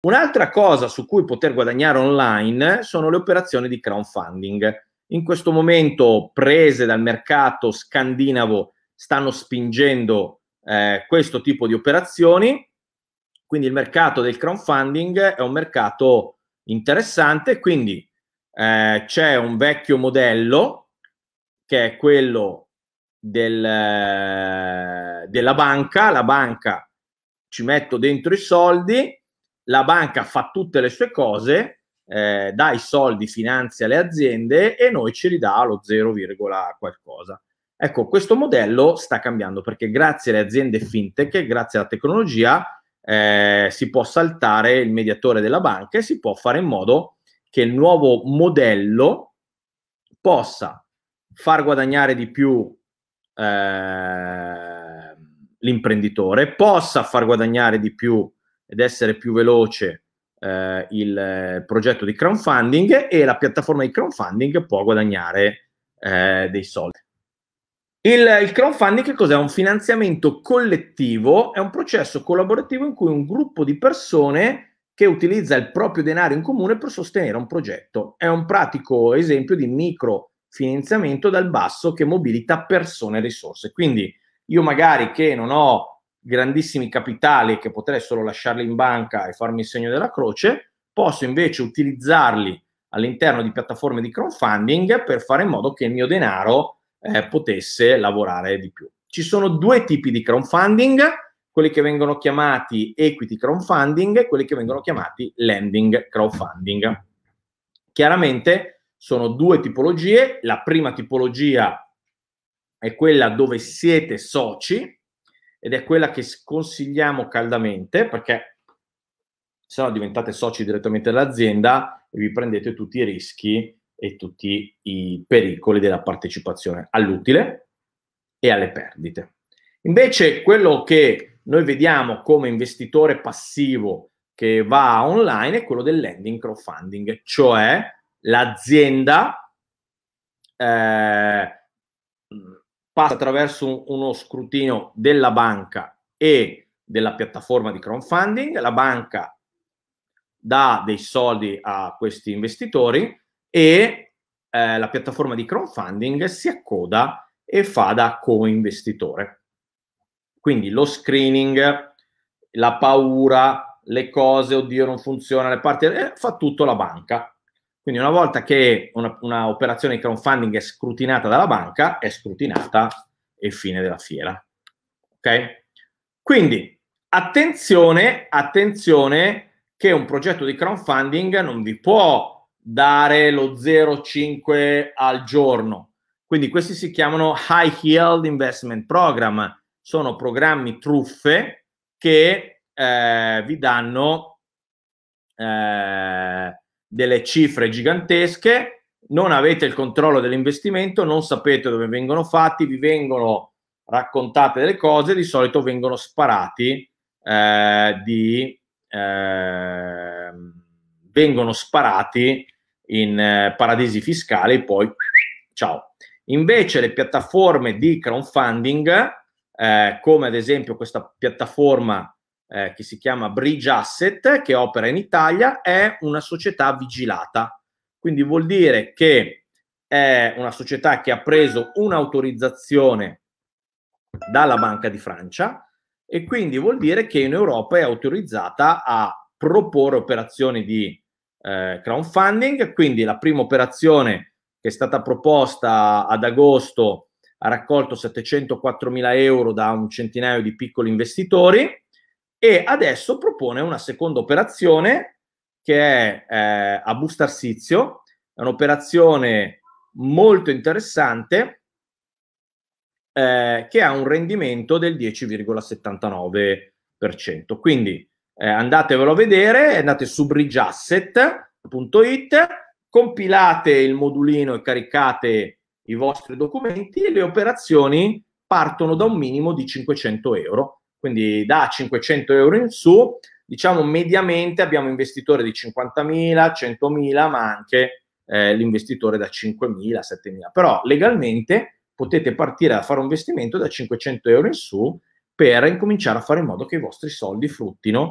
Un'altra cosa su cui poter guadagnare online sono le operazioni di crowdfunding. In questo momento prese dal mercato scandinavo stanno spingendo eh, questo tipo di operazioni, quindi il mercato del crowdfunding è un mercato interessante, quindi eh, c'è un vecchio modello che è quello del, eh, della banca, la banca ci metto dentro i soldi, la banca fa tutte le sue cose, eh, dà i soldi, finanzia le aziende e noi ce li dà allo 0, qualcosa. Ecco, questo modello sta cambiando perché grazie alle aziende fintech, grazie alla tecnologia, eh, si può saltare il mediatore della banca e si può fare in modo che il nuovo modello possa far guadagnare di più eh, l'imprenditore, possa far guadagnare di più ed essere più veloce eh, il eh, progetto di crowdfunding e la piattaforma di crowdfunding può guadagnare eh, dei soldi. Il, il crowdfunding che cos'è? Un finanziamento collettivo, è un processo collaborativo in cui un gruppo di persone che utilizza il proprio denaro in comune per sostenere un progetto. È un pratico esempio di microfinanziamento dal basso che mobilita persone e risorse. Quindi io magari che non ho grandissimi capitali che potrei solo lasciarli in banca e farmi il segno della croce, posso invece utilizzarli all'interno di piattaforme di crowdfunding per fare in modo che il mio denaro eh, potesse lavorare di più. Ci sono due tipi di crowdfunding, quelli che vengono chiamati equity crowdfunding e quelli che vengono chiamati lending crowdfunding. Chiaramente sono due tipologie, la prima tipologia è quella dove siete soci, ed è quella che sconsigliamo caldamente perché se no diventate soci direttamente dell'azienda e vi prendete tutti i rischi e tutti i pericoli della partecipazione all'utile e alle perdite. Invece quello che noi vediamo come investitore passivo che va online è quello del lending crowdfunding, cioè l'azienda eh, passa attraverso uno scrutinio della banca e della piattaforma di crowdfunding, la banca dà dei soldi a questi investitori e eh, la piattaforma di crowdfunding si accoda e fa da co-investitore. Quindi lo screening, la paura, le cose, oddio non funziona, le parti, eh, fa tutto la banca quindi una volta che un'operazione una di crowdfunding è scrutinata dalla banca, è scrutinata il fine della fiera. Ok? Quindi attenzione, attenzione che un progetto di crowdfunding non vi può dare lo 0,5 al giorno. Quindi questi si chiamano High Yield Investment Program, sono programmi truffe che eh, vi danno eh, delle cifre gigantesche, non avete il controllo dell'investimento, non sapete dove vengono fatti, vi vengono raccontate delle cose, di solito vengono sparati eh, di... Eh, vengono sparati in eh, paradisi fiscali poi ciao. Invece le piattaforme di crowdfunding, eh, come ad esempio questa piattaforma eh, che si chiama Bridge Asset, che opera in Italia, è una società vigilata. Quindi vuol dire che è una società che ha preso un'autorizzazione dalla Banca di Francia e quindi vuol dire che in Europa è autorizzata a proporre operazioni di eh, crowdfunding, quindi la prima operazione che è stata proposta ad agosto ha raccolto 704 mila euro da un centinaio di piccoli investitori e adesso propone una seconda operazione che è eh, a Bustar Sizio, è un'operazione molto interessante eh, che ha un rendimento del 10,79%. Quindi eh, andatevelo a vedere, andate su bridgeasset.it, compilate il modulino e caricate i vostri documenti e le operazioni partono da un minimo di 500 euro quindi da 500 euro in su, diciamo mediamente abbiamo investitore di 50.000, 100.000, ma anche eh, l'investitore da 5.000, 7.000. Però legalmente potete partire a fare un investimento da 500 euro in su per incominciare a fare in modo che i vostri soldi fruttino